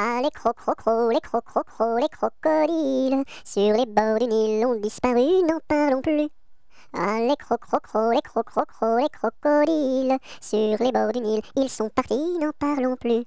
Ah, les crocrocro, les crocrocro, les crocodiles, sur les bords du Nil ont disparu, n'en parlons plus. Ah, les crocrocro, les crocrocro, les crocodiles, sur les bords du Nil, ils sont partis, n'en parlons plus.